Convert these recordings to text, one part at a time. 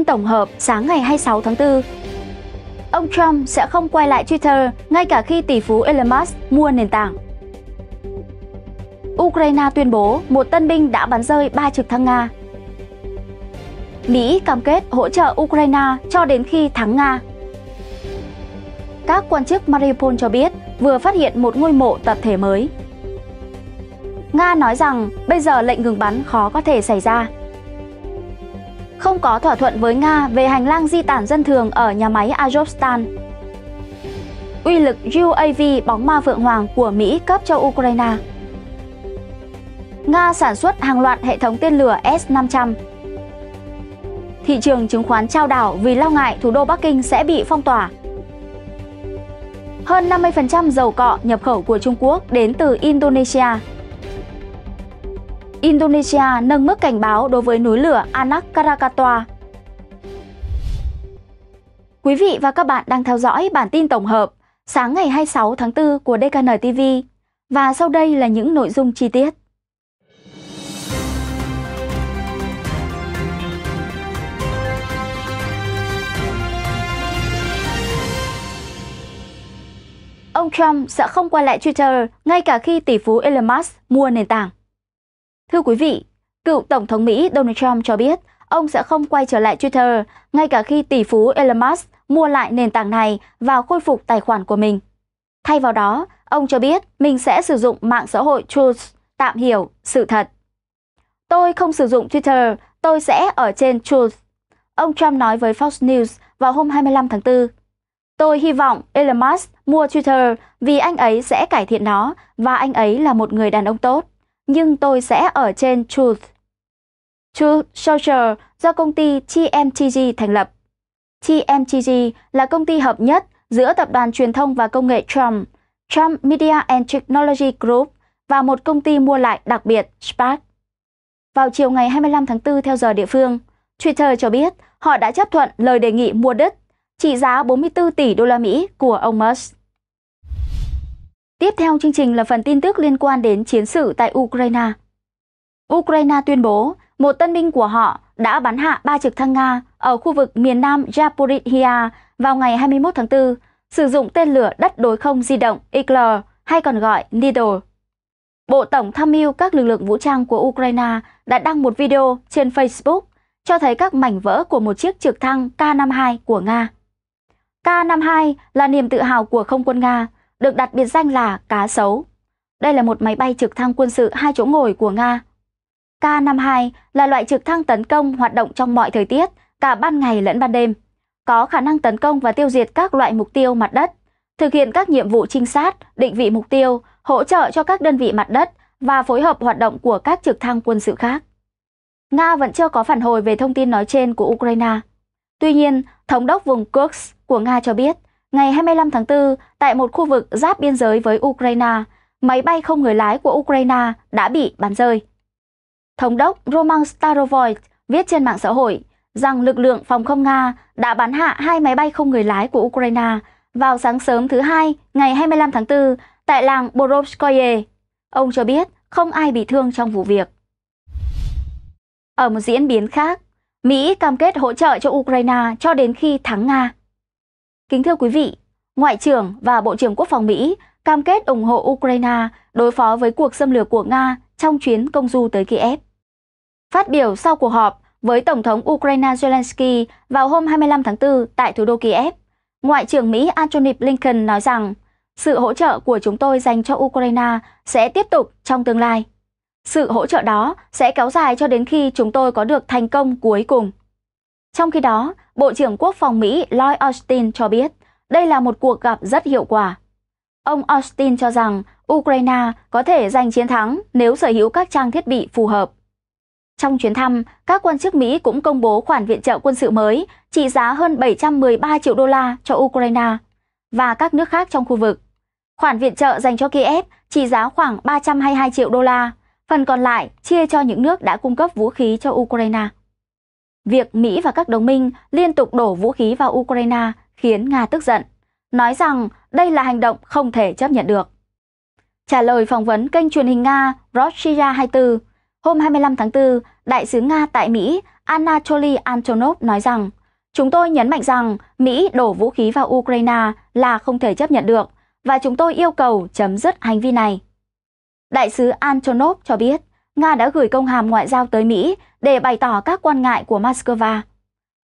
tin tổng hợp sáng ngày 26 tháng 4. Ông Trump sẽ không quay lại Twitter ngay cả khi tỷ phú Elon Musk mua nền tảng. Ukraine tuyên bố một tân binh đã bắn rơi 3 trực thăng Nga. Mỹ cam kết hỗ trợ Ukraine cho đến khi thắng Nga. Các quan chức Mariupol cho biết vừa phát hiện một ngôi mộ tập thể mới. Nga nói rằng bây giờ lệnh ngừng bắn khó có thể xảy ra không có thỏa thuận với Nga về hành lang di tản dân thường ở nhà máy Azovstan. Uy lực UAV bóng ma Phượng Hoàng của Mỹ cấp cho Ukraine Nga sản xuất hàng loạt hệ thống tên lửa S-500 Thị trường chứng khoán trao đảo vì lo ngại thủ đô Bắc Kinh sẽ bị phong tỏa Hơn 50% dầu cọ nhập khẩu của Trung Quốc đến từ Indonesia Indonesia nâng mức cảnh báo đối với núi lửa Anak Krakatoa. Quý vị và các bạn đang theo dõi bản tin tổng hợp sáng ngày 26 tháng 4 của DKN TV. Và sau đây là những nội dung chi tiết. Ông Trump sẽ không quay lại Twitter ngay cả khi tỷ phú Elon Musk mua nền tảng. Thưa quý vị, cựu Tổng thống Mỹ Donald Trump cho biết ông sẽ không quay trở lại Twitter ngay cả khi tỷ phú Elon Musk mua lại nền tảng này và khôi phục tài khoản của mình. Thay vào đó, ông cho biết mình sẽ sử dụng mạng xã hội Truth, tạm hiểu, sự thật. Tôi không sử dụng Twitter, tôi sẽ ở trên Truth. Ông Trump nói với Fox News vào hôm 25 tháng 4. Tôi hy vọng Elon Musk mua Twitter vì anh ấy sẽ cải thiện nó và anh ấy là một người đàn ông tốt nhưng tôi sẽ ở trên Truth. Truth Social do công ty TMTG thành lập. TMTG là công ty hợp nhất giữa tập đoàn truyền thông và công nghệ Trump, Trump Media and Technology Group và một công ty mua lại đặc biệt Spark. Vào chiều ngày 25 tháng 4 theo giờ địa phương, Twitter cho biết họ đã chấp thuận lời đề nghị mua đất trị giá 44 tỷ đô la Mỹ của ông Musk. Tiếp theo chương trình là phần tin tức liên quan đến chiến sự tại Ukraine. Ukraine tuyên bố một tân binh của họ đã bắn hạ ba trực thăng Nga ở khu vực miền nam Zaporizhia vào ngày 21 tháng 4, sử dụng tên lửa đất đối không di động Igler hay còn gọi Needle. Bộ Tổng tham mưu các lực lượng vũ trang của Ukraine đã đăng một video trên Facebook cho thấy các mảnh vỡ của một chiếc trực thăng K-52 của Nga. K-52 là niềm tự hào của không quân Nga, được đặt biệt danh là Cá Sấu. Đây là một máy bay trực thăng quân sự hai chỗ ngồi của Nga. K-52 là loại trực thăng tấn công hoạt động trong mọi thời tiết, cả ban ngày lẫn ban đêm. Có khả năng tấn công và tiêu diệt các loại mục tiêu mặt đất, thực hiện các nhiệm vụ trinh sát, định vị mục tiêu, hỗ trợ cho các đơn vị mặt đất và phối hợp hoạt động của các trực thăng quân sự khác. Nga vẫn chưa có phản hồi về thông tin nói trên của Ukraine. Tuy nhiên, Thống đốc vùng Kursk của Nga cho biết Ngày 25 tháng 4, tại một khu vực giáp biên giới với Ukraine, máy bay không người lái của Ukraine đã bị bắn rơi. Thống đốc Roman Starovoy viết trên mạng xã hội rằng lực lượng phòng không Nga đã bắn hạ hai máy bay không người lái của Ukraine vào sáng sớm thứ Hai ngày 25 tháng 4 tại làng Borovskoye. Ông cho biết không ai bị thương trong vụ việc. Ở một diễn biến khác, Mỹ cam kết hỗ trợ cho Ukraine cho đến khi thắng Nga. Kính thưa quý vị, Ngoại trưởng và Bộ trưởng Quốc phòng Mỹ cam kết ủng hộ Ukraine đối phó với cuộc xâm lược của Nga trong chuyến công du tới Kiev. Phát biểu sau cuộc họp với Tổng thống Ukraine Zelensky vào hôm 25 tháng 4 tại thủ đô Kiev, Ngoại trưởng Mỹ Antony Blinken nói rằng sự hỗ trợ của chúng tôi dành cho Ukraine sẽ tiếp tục trong tương lai. Sự hỗ trợ đó sẽ kéo dài cho đến khi chúng tôi có được thành công cuối cùng. Trong khi đó, Bộ trưởng Quốc phòng Mỹ Lloyd Austin cho biết đây là một cuộc gặp rất hiệu quả. Ông Austin cho rằng Ukraine có thể giành chiến thắng nếu sở hữu các trang thiết bị phù hợp. Trong chuyến thăm, các quan chức Mỹ cũng công bố khoản viện trợ quân sự mới trị giá hơn 713 triệu đô la cho Ukraine và các nước khác trong khu vực. Khoản viện trợ dành cho Kiev trị giá khoảng 322 triệu đô la, phần còn lại chia cho những nước đã cung cấp vũ khí cho Ukraine. Việc Mỹ và các đồng minh liên tục đổ vũ khí vào Ukraine khiến Nga tức giận, nói rằng đây là hành động không thể chấp nhận được. Trả lời phỏng vấn kênh truyền hình Nga Roshia 24, hôm 25 tháng 4, Đại sứ Nga tại Mỹ Anatoly Antonov nói rằng Chúng tôi nhấn mạnh rằng Mỹ đổ vũ khí vào Ukraine là không thể chấp nhận được và chúng tôi yêu cầu chấm dứt hành vi này. Đại sứ Antonov cho biết Nga đã gửi công hàm ngoại giao tới Mỹ để bày tỏ các quan ngại của Moscow.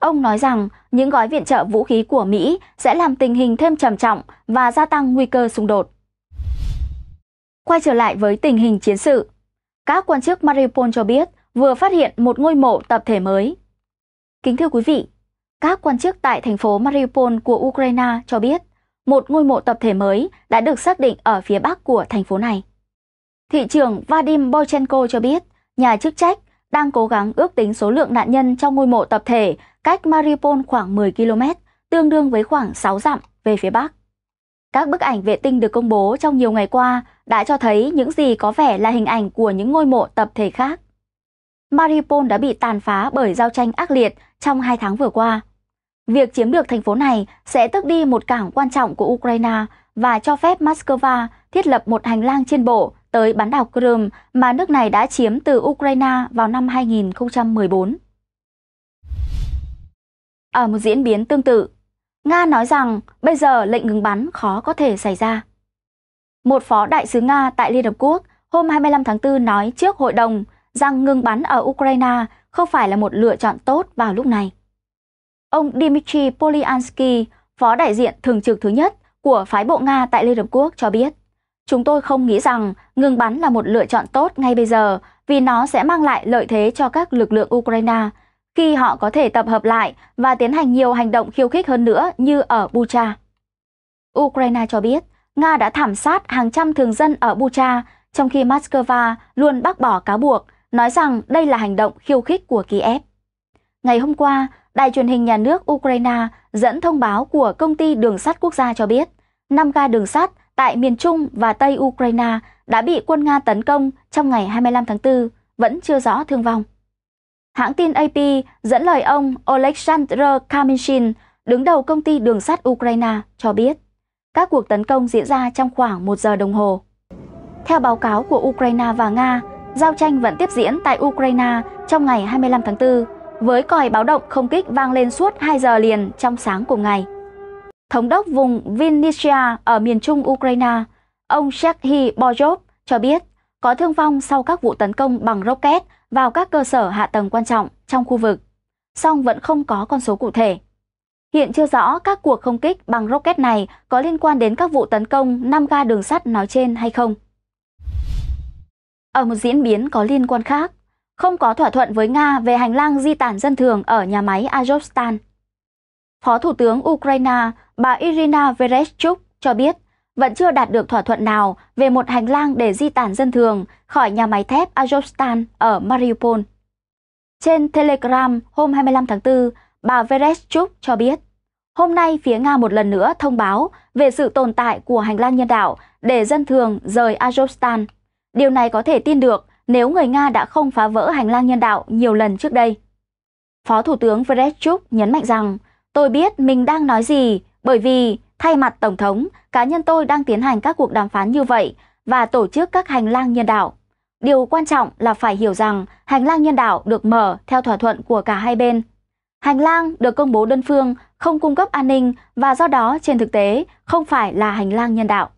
Ông nói rằng những gói viện trợ vũ khí của Mỹ sẽ làm tình hình thêm trầm trọng và gia tăng nguy cơ xung đột. Quay trở lại với tình hình chiến sự, các quan chức Mariupol cho biết vừa phát hiện một ngôi mộ tập thể mới. Kính thưa quý vị, các quan chức tại thành phố Mariupol của Ukraine cho biết một ngôi mộ tập thể mới đã được xác định ở phía bắc của thành phố này. Thị trường Vadim Bochenko cho biết, nhà chức trách đang cố gắng ước tính số lượng nạn nhân trong ngôi mộ tập thể cách Mariupol khoảng 10 km, tương đương với khoảng 6 dặm về phía bắc. Các bức ảnh vệ tinh được công bố trong nhiều ngày qua đã cho thấy những gì có vẻ là hình ảnh của những ngôi mộ tập thể khác. Mariupol đã bị tàn phá bởi giao tranh ác liệt trong hai tháng vừa qua. Việc chiếm được thành phố này sẽ tước đi một cảng quan trọng của Ukraine và cho phép Moscow thiết lập một hành lang trên bộ tới bán đảo Crimea mà nước này đã chiếm từ Ukraine vào năm 2014. Ở một diễn biến tương tự, Nga nói rằng bây giờ lệnh ngừng bắn khó có thể xảy ra. Một phó đại sứ Nga tại Liên Hợp Quốc hôm 25 tháng 4 nói trước hội đồng rằng ngừng bắn ở Ukraine không phải là một lựa chọn tốt vào lúc này. Ông Dmitry Polyansky, phó đại diện thường trực thứ nhất của phái bộ Nga tại Liên Hợp Quốc cho biết. Chúng tôi không nghĩ rằng ngừng bắn là một lựa chọn tốt ngay bây giờ vì nó sẽ mang lại lợi thế cho các lực lượng Ukraine khi họ có thể tập hợp lại và tiến hành nhiều hành động khiêu khích hơn nữa như ở Bucha. Ukraine cho biết Nga đã thảm sát hàng trăm thường dân ở Bucha, trong khi Moscow luôn bác bỏ cáo buộc, nói rằng đây là hành động khiêu khích của Kiev. Ngày hôm qua, Đài truyền hình nhà nước Ukraine dẫn thông báo của công ty đường sắt quốc gia cho biết, 5 ga đường sắt tại miền Trung và Tây Ukraine đã bị quân Nga tấn công trong ngày 25 tháng 4, vẫn chưa rõ thương vong. Hãng tin AP dẫn lời ông Oleksandr Kaminshin, đứng đầu công ty đường sắt Ukraine, cho biết các cuộc tấn công diễn ra trong khoảng 1 giờ đồng hồ. Theo báo cáo của Ukraine và Nga, giao tranh vẫn tiếp diễn tại Ukraine trong ngày 25 tháng 4, với còi báo động không kích vang lên suốt 2 giờ liền trong sáng cùng ngày. Thống đốc vùng Vinnytsia ở miền trung Ukraine, ông Serhiy Borzhov cho biết có thương vong sau các vụ tấn công bằng rocket vào các cơ sở hạ tầng quan trọng trong khu vực, song vẫn không có con số cụ thể. Hiện chưa rõ các cuộc không kích bằng rocket này có liên quan đến các vụ tấn công 5 ga đường sắt nói trên hay không. Ở một diễn biến có liên quan khác, không có thỏa thuận với Nga về hành lang di tản dân thường ở nhà máy Azovstan. Phó Thủ tướng Ukraine bà Irina Vereshchuk cho biết vẫn chưa đạt được thỏa thuận nào về một hành lang để di tản dân thường khỏi nhà máy thép Azovstan ở Mariupol. Trên Telegram hôm 25 tháng 4, bà Vereshchuk cho biết, hôm nay phía Nga một lần nữa thông báo về sự tồn tại của hành lang nhân đạo để dân thường rời Azovstan. Điều này có thể tin được nếu người Nga đã không phá vỡ hành lang nhân đạo nhiều lần trước đây. Phó Thủ tướng Vereshchuk nhấn mạnh rằng Tôi biết mình đang nói gì bởi vì thay mặt Tổng thống, cá nhân tôi đang tiến hành các cuộc đàm phán như vậy và tổ chức các hành lang nhân đạo. Điều quan trọng là phải hiểu rằng hành lang nhân đạo được mở theo thỏa thuận của cả hai bên. Hành lang được công bố đơn phương, không cung cấp an ninh và do đó trên thực tế không phải là hành lang nhân đạo.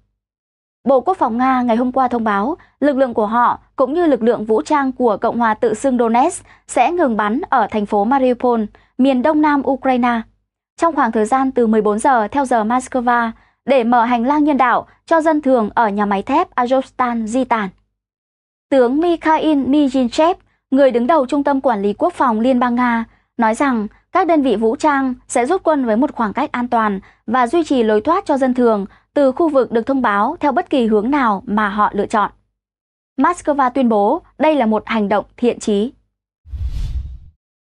Bộ Quốc phòng Nga ngày hôm qua thông báo lực lượng của họ cũng như lực lượng vũ trang của Cộng hòa tự xưng Donetsk sẽ ngừng bắn ở thành phố Mariupol, miền đông nam Ukraine trong khoảng thời gian từ 14 giờ theo giờ Moscow để mở hành lang nhân đạo cho dân thường ở nhà máy thép Azovstal di tản Tướng Mikhail Mijinchev, người đứng đầu Trung tâm Quản lý Quốc phòng Liên bang Nga, nói rằng các đơn vị vũ trang sẽ rút quân với một khoảng cách an toàn và duy trì lối thoát cho dân thường từ khu vực được thông báo theo bất kỳ hướng nào mà họ lựa chọn. Moscow tuyên bố đây là một hành động thiện trí.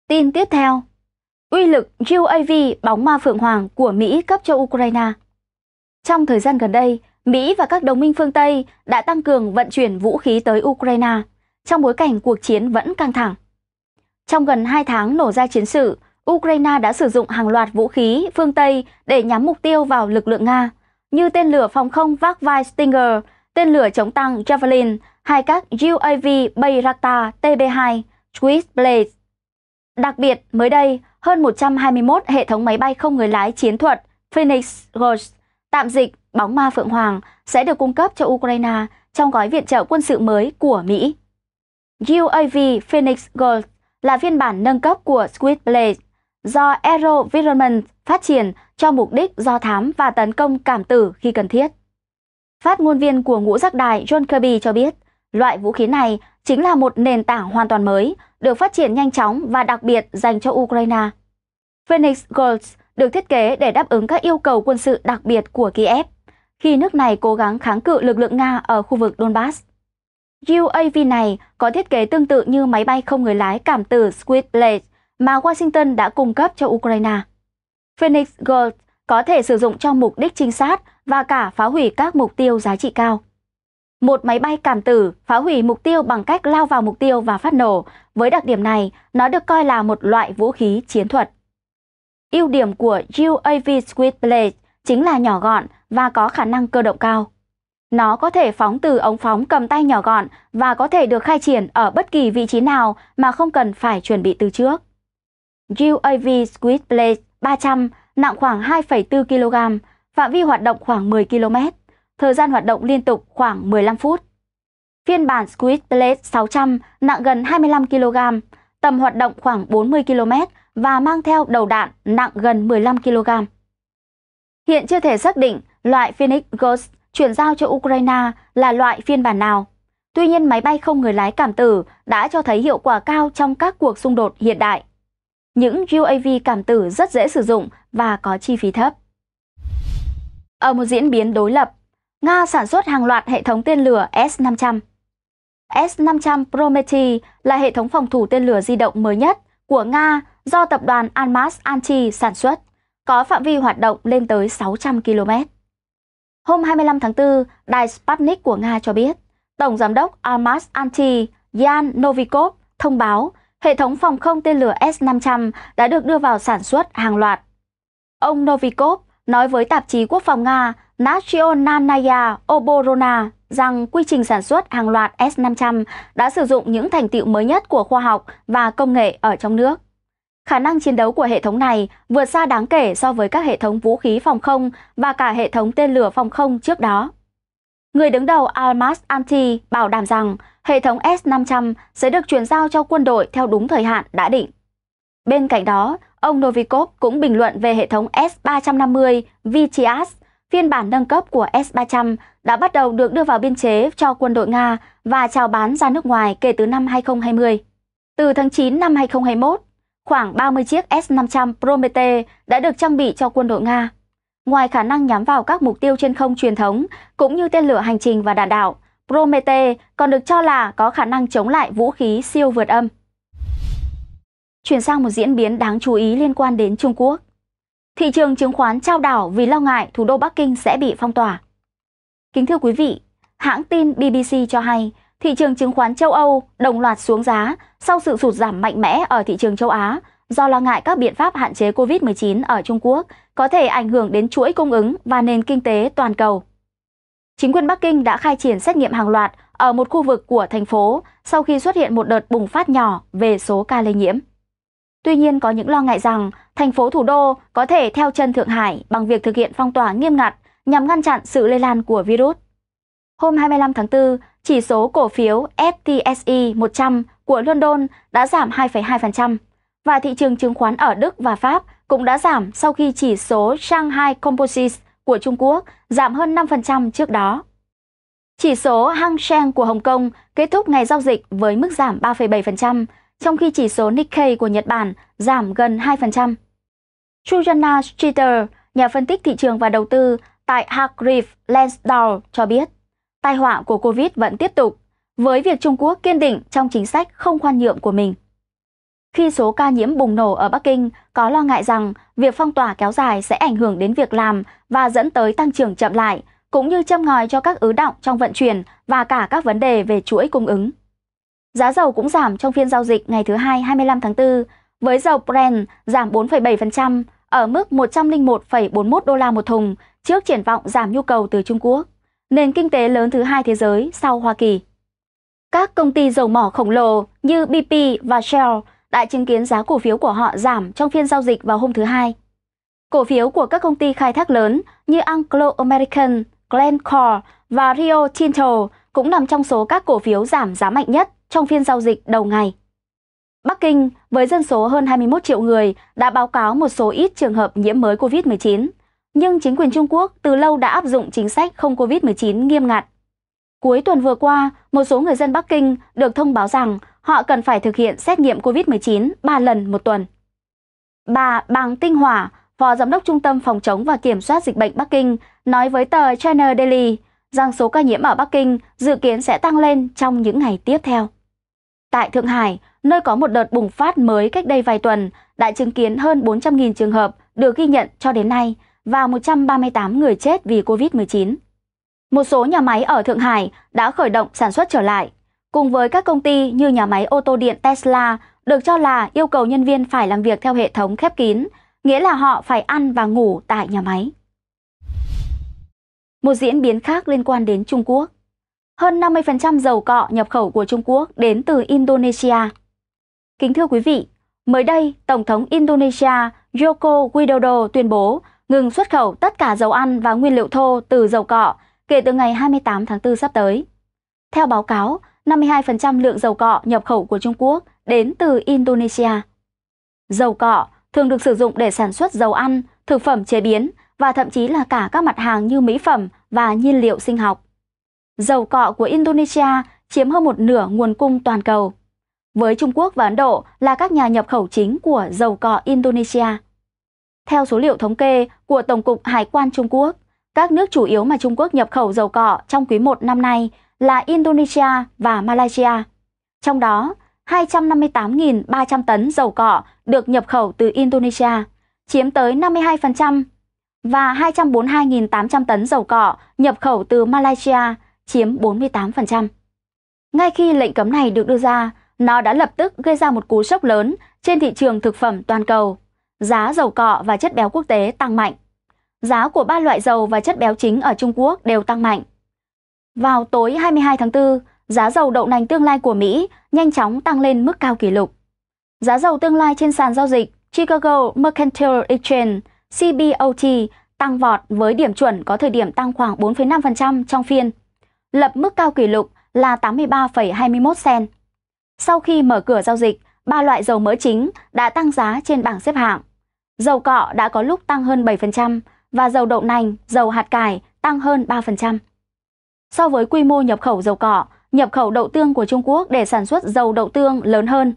Tin tiếp theo uy lực UAV bóng ma phượng hoàng của Mỹ cấp cho Ukraine. Trong thời gian gần đây, Mỹ và các đồng minh phương Tây đã tăng cường vận chuyển vũ khí tới Ukraine trong bối cảnh cuộc chiến vẫn căng thẳng. Trong gần 2 tháng nổ ra chiến sự, Ukraine đã sử dụng hàng loạt vũ khí phương Tây để nhắm mục tiêu vào lực lượng Nga, như tên lửa phòng không Vakvai Stinger, tên lửa chống tăng Javelin hay các UAV Bayraktar TB2, Switchblade. Đặc biệt, mới đây, hơn 121 hệ thống máy bay không người lái chiến thuật Phoenix Ghost, tạm dịch bóng ma Phượng Hoàng, sẽ được cung cấp cho Ukraine trong gói viện trợ quân sự mới của Mỹ. UAV Phoenix Ghost là phiên bản nâng cấp của Switchblade do Aerovironment phát triển cho mục đích do thám và tấn công cảm tử khi cần thiết. Phát ngôn viên của ngũ giác đài John Kirby cho biết, loại vũ khí này chính là một nền tảng hoàn toàn mới, được phát triển nhanh chóng và đặc biệt dành cho Ukraine. Phoenix Gold được thiết kế để đáp ứng các yêu cầu quân sự đặc biệt của Kiev khi nước này cố gắng kháng cự lực lượng Nga ở khu vực Donbass. UAV này có thiết kế tương tự như máy bay không người lái cảm tử Squid mà Washington đã cung cấp cho Ukraine. Phoenix Gold có thể sử dụng cho mục đích trinh sát và cả phá hủy các mục tiêu giá trị cao. Một máy bay cảm tử phá hủy mục tiêu bằng cách lao vào mục tiêu và phát nổ. Với đặc điểm này, nó được coi là một loại vũ khí chiến thuật. Ưu điểm của UAV Squid Blade chính là nhỏ gọn và có khả năng cơ động cao. Nó có thể phóng từ ống phóng cầm tay nhỏ gọn và có thể được khai triển ở bất kỳ vị trí nào mà không cần phải chuẩn bị từ trước. UAV Squid Blade 300 nặng khoảng 2,4 kg, phạm vi hoạt động khoảng 10 km thời gian hoạt động liên tục khoảng 15 phút. Phiên bản Squid Blade 600 nặng gần 25 kg, tầm hoạt động khoảng 40 km và mang theo đầu đạn nặng gần 15 kg. Hiện chưa thể xác định loại Phoenix Ghost chuyển giao cho Ukraine là loại phiên bản nào. Tuy nhiên máy bay không người lái cảm tử đã cho thấy hiệu quả cao trong các cuộc xung đột hiện đại. Những UAV cảm tử rất dễ sử dụng và có chi phí thấp. Ở một diễn biến đối lập, Nga sản xuất hàng loạt hệ thống tên lửa S-500. S-500 Prometheus là hệ thống phòng thủ tên lửa di động mới nhất của Nga do tập đoàn Almas Anti sản xuất, có phạm vi hoạt động lên tới 600 km. Hôm 25 tháng 4, đài Sputnik của Nga cho biết, Tổng Giám đốc Almas Anti Yan Novikov thông báo hệ thống phòng không tên lửa S-500 đã được đưa vào sản xuất hàng loạt. Ông Novikov nói với tạp chí quốc phòng Nga Nationalnaya Oborona rằng quy trình sản xuất hàng loạt S500 đã sử dụng những thành tựu mới nhất của khoa học và công nghệ ở trong nước. Khả năng chiến đấu của hệ thống này vượt xa đáng kể so với các hệ thống vũ khí phòng không và cả hệ thống tên lửa phòng không trước đó. Người đứng đầu Almas Anti bảo đảm rằng hệ thống S-500 sẽ được chuyển giao cho quân đội theo đúng thời hạn đã định. Bên cạnh đó, ông Novikov cũng bình luận về hệ thống S-350 Vitias phiên bản nâng cấp của S-300 đã bắt đầu được đưa vào biên chế cho quân đội Nga và chào bán ra nước ngoài kể từ năm 2020. Từ tháng 9 năm 2021, khoảng 30 chiếc S-500 Promete đã được trang bị cho quân đội Nga. Ngoài khả năng nhắm vào các mục tiêu trên không truyền thống, cũng như tên lửa hành trình và đạn đạo, Promete còn được cho là có khả năng chống lại vũ khí siêu vượt âm. Chuyển sang một diễn biến đáng chú ý liên quan đến Trung Quốc. Thị trường chứng khoán trao đảo vì lo ngại thủ đô Bắc Kinh sẽ bị phong tỏa. Kính thưa quý vị, hãng tin BBC cho hay thị trường chứng khoán châu Âu đồng loạt xuống giá sau sự sụt giảm mạnh mẽ ở thị trường châu Á do lo ngại các biện pháp hạn chế COVID-19 ở Trung Quốc có thể ảnh hưởng đến chuỗi cung ứng và nền kinh tế toàn cầu. Chính quyền Bắc Kinh đã khai triển xét nghiệm hàng loạt ở một khu vực của thành phố sau khi xuất hiện một đợt bùng phát nhỏ về số ca lây nhiễm. Tuy nhiên có những lo ngại rằng thành phố thủ đô có thể theo chân Thượng Hải bằng việc thực hiện phong tỏa nghiêm ngặt nhằm ngăn chặn sự lây lan của virus. Hôm 25 tháng 4, chỉ số cổ phiếu FTSE 100 của London đã giảm 2,2% và thị trường chứng khoán ở Đức và Pháp cũng đã giảm sau khi chỉ số Shanghai Composites của Trung Quốc giảm hơn 5% trước đó. Chỉ số Hang Seng của Hồng Kông kết thúc ngày giao dịch với mức giảm 3,7%, trong khi chỉ số Nikkei của Nhật Bản giảm gần 2%. Chujana Streeter, nhà phân tích thị trường và đầu tư tại Hargreaves Lansdowne cho biết, tai họa của Covid vẫn tiếp tục, với việc Trung Quốc kiên định trong chính sách không khoan nhượng của mình. Khi số ca nhiễm bùng nổ ở Bắc Kinh, có lo ngại rằng việc phong tỏa kéo dài sẽ ảnh hưởng đến việc làm và dẫn tới tăng trưởng chậm lại, cũng như châm ngòi cho các ứ động trong vận chuyển và cả các vấn đề về chuỗi cung ứng. Giá dầu cũng giảm trong phiên giao dịch ngày thứ hai 25 tháng 4, với dầu Brent giảm 4,7% ở mức 101,41 đô la một thùng trước triển vọng giảm nhu cầu từ Trung Quốc, nền kinh tế lớn thứ hai thế giới sau Hoa Kỳ. Các công ty dầu mỏ khổng lồ như BP và Shell đã chứng kiến giá cổ phiếu của họ giảm trong phiên giao dịch vào hôm thứ Hai. Cổ phiếu của các công ty khai thác lớn như Anglo American, Glencore và Rio Tinto cũng nằm trong số các cổ phiếu giảm giá mạnh nhất trong phiên giao dịch đầu ngày. Bắc Kinh, với dân số hơn 21 triệu người, đã báo cáo một số ít trường hợp nhiễm mới COVID-19, nhưng chính quyền Trung Quốc từ lâu đã áp dụng chính sách không COVID-19 nghiêm ngặt. Cuối tuần vừa qua, một số người dân Bắc Kinh được thông báo rằng họ cần phải thực hiện xét nghiệm COVID-19 3 lần một tuần. Bà Bàng Tinh Hỏa, Phó Giám đốc Trung tâm Phòng chống và Kiểm soát Dịch bệnh Bắc Kinh, nói với tờ China Daily rằng số ca nhiễm ở Bắc Kinh dự kiến sẽ tăng lên trong những ngày tiếp theo. Tại Thượng Hải, nơi có một đợt bùng phát mới cách đây vài tuần, đã chứng kiến hơn 400.000 trường hợp được ghi nhận cho đến nay và 138 người chết vì COVID-19. Một số nhà máy ở Thượng Hải đã khởi động sản xuất trở lại, cùng với các công ty như nhà máy ô tô điện Tesla được cho là yêu cầu nhân viên phải làm việc theo hệ thống khép kín, nghĩa là họ phải ăn và ngủ tại nhà máy. Một diễn biến khác liên quan đến Trung Quốc hơn 50% dầu cọ nhập khẩu của Trung Quốc đến từ Indonesia. Kính thưa quý vị, mới đây Tổng thống Indonesia Joko Widodo tuyên bố ngừng xuất khẩu tất cả dầu ăn và nguyên liệu thô từ dầu cọ kể từ ngày 28 tháng 4 sắp tới. Theo báo cáo, 52% lượng dầu cọ nhập khẩu của Trung Quốc đến từ Indonesia. Dầu cọ thường được sử dụng để sản xuất dầu ăn, thực phẩm chế biến và thậm chí là cả các mặt hàng như mỹ phẩm và nhiên liệu sinh học dầu cọ của Indonesia chiếm hơn một nửa nguồn cung toàn cầu. Với Trung Quốc và Ấn Độ là các nhà nhập khẩu chính của dầu cọ Indonesia. Theo số liệu thống kê của Tổng cục Hải quan Trung Quốc, các nước chủ yếu mà Trung Quốc nhập khẩu dầu cọ trong quý 1 năm nay là Indonesia và Malaysia. Trong đó, 258.300 tấn dầu cọ được nhập khẩu từ Indonesia, chiếm tới 52%, và 242.800 tấn dầu cọ nhập khẩu từ Malaysia, chiếm 48%. Ngay khi lệnh cấm này được đưa ra, nó đã lập tức gây ra một cú sốc lớn trên thị trường thực phẩm toàn cầu. Giá dầu cọ và chất béo quốc tế tăng mạnh. Giá của ba loại dầu và chất béo chính ở Trung Quốc đều tăng mạnh. Vào tối 22 tháng 4, giá dầu đậu nành tương lai của Mỹ nhanh chóng tăng lên mức cao kỷ lục. Giá dầu tương lai trên sàn giao dịch Chicago Mercantile Exchange CBOT tăng vọt với điểm chuẩn có thời điểm tăng khoảng 4,5% trong phiên lập mức cao kỷ lục là 83,21 sen. Sau khi mở cửa giao dịch, ba loại dầu mỡ chính đã tăng giá trên bảng xếp hạng. Dầu cọ đã có lúc tăng hơn 7% và dầu đậu nành, dầu hạt cải tăng hơn 3%. So với quy mô nhập khẩu dầu cọ, nhập khẩu đậu tương của Trung Quốc để sản xuất dầu đậu tương lớn hơn.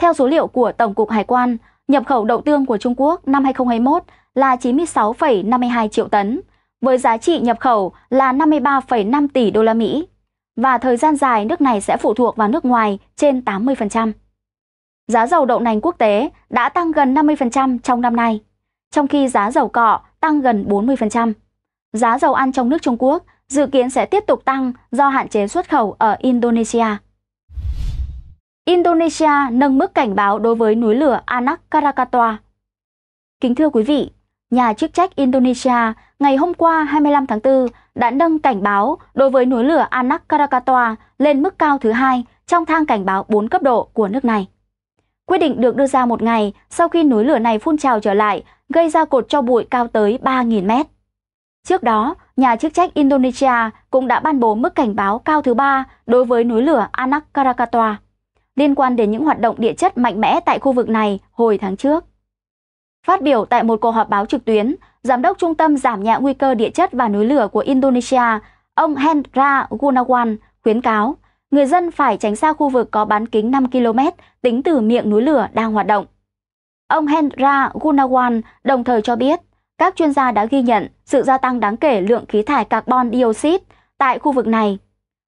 Theo số liệu của Tổng cục Hải quan, nhập khẩu đậu tương của Trung Quốc năm 2021 là 96,52 triệu tấn, với giá trị nhập khẩu là 53,5 tỷ đô la Mỹ và thời gian dài nước này sẽ phụ thuộc vào nước ngoài trên 80%. Giá dầu đậu nành quốc tế đã tăng gần 50% trong năm nay, trong khi giá dầu cọ tăng gần 40%. Giá dầu ăn trong nước Trung Quốc dự kiến sẽ tiếp tục tăng do hạn chế xuất khẩu ở Indonesia. Indonesia nâng mức cảnh báo đối với núi lửa Anak Krakatoa. Kính thưa quý vị, nhà chức trách Indonesia ngày hôm qua 25 tháng 4 đã nâng cảnh báo đối với núi lửa Anak Krakatoa lên mức cao thứ hai trong thang cảnh báo 4 cấp độ của nước này. Quyết định được đưa ra một ngày sau khi núi lửa này phun trào trở lại, gây ra cột cho bụi cao tới 3.000 mét. Trước đó, nhà chức trách Indonesia cũng đã ban bố mức cảnh báo cao thứ ba đối với núi lửa Anak Krakatoa liên quan đến những hoạt động địa chất mạnh mẽ tại khu vực này hồi tháng trước. Phát biểu tại một cuộc họp báo trực tuyến, Giám đốc Trung tâm Giảm nhẹ nguy cơ địa chất và núi lửa của Indonesia, ông Hendra Gunawan khuyến cáo người dân phải tránh xa khu vực có bán kính 5 km tính từ miệng núi lửa đang hoạt động. Ông Hendra Gunawan đồng thời cho biết, các chuyên gia đã ghi nhận sự gia tăng đáng kể lượng khí thải carbon dioxide tại khu vực này.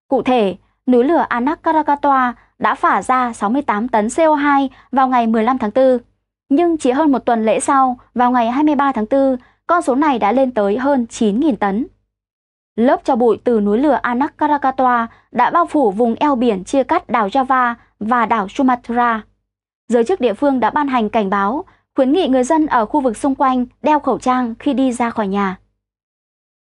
Cụ thể, núi lửa Anak Krakatoa đã phả ra 68 tấn CO2 vào ngày 15 tháng 4. Nhưng chỉ hơn một tuần lễ sau, vào ngày 23 tháng 4, con số này đã lên tới hơn 9.000 tấn. Lớp cho bụi từ núi lửa Anak Krakatoa đã bao phủ vùng eo biển chia cắt đảo Java và đảo Sumatra. Giới chức địa phương đã ban hành cảnh báo, khuyến nghị người dân ở khu vực xung quanh đeo khẩu trang khi đi ra khỏi nhà.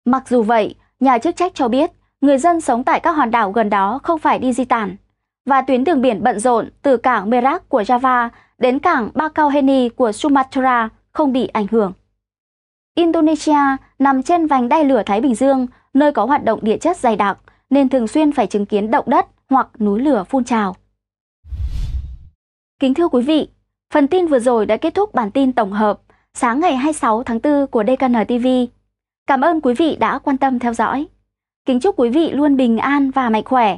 Mặc dù vậy, nhà chức trách cho biết người dân sống tại các hòn đảo gần đó không phải đi di tản, và tuyến đường biển bận rộn từ cảng Merak của Java đến cảng Bakauheni của Sumatra không bị ảnh hưởng. Indonesia nằm trên vành đai lửa Thái Bình Dương, nơi có hoạt động địa chất dày đặc, nên thường xuyên phải chứng kiến động đất hoặc núi lửa phun trào. Kính thưa quý vị, phần tin vừa rồi đã kết thúc bản tin tổng hợp sáng ngày 26 tháng 4 của DKN TV. Cảm ơn quý vị đã quan tâm theo dõi. Kính chúc quý vị luôn bình an và mạnh khỏe.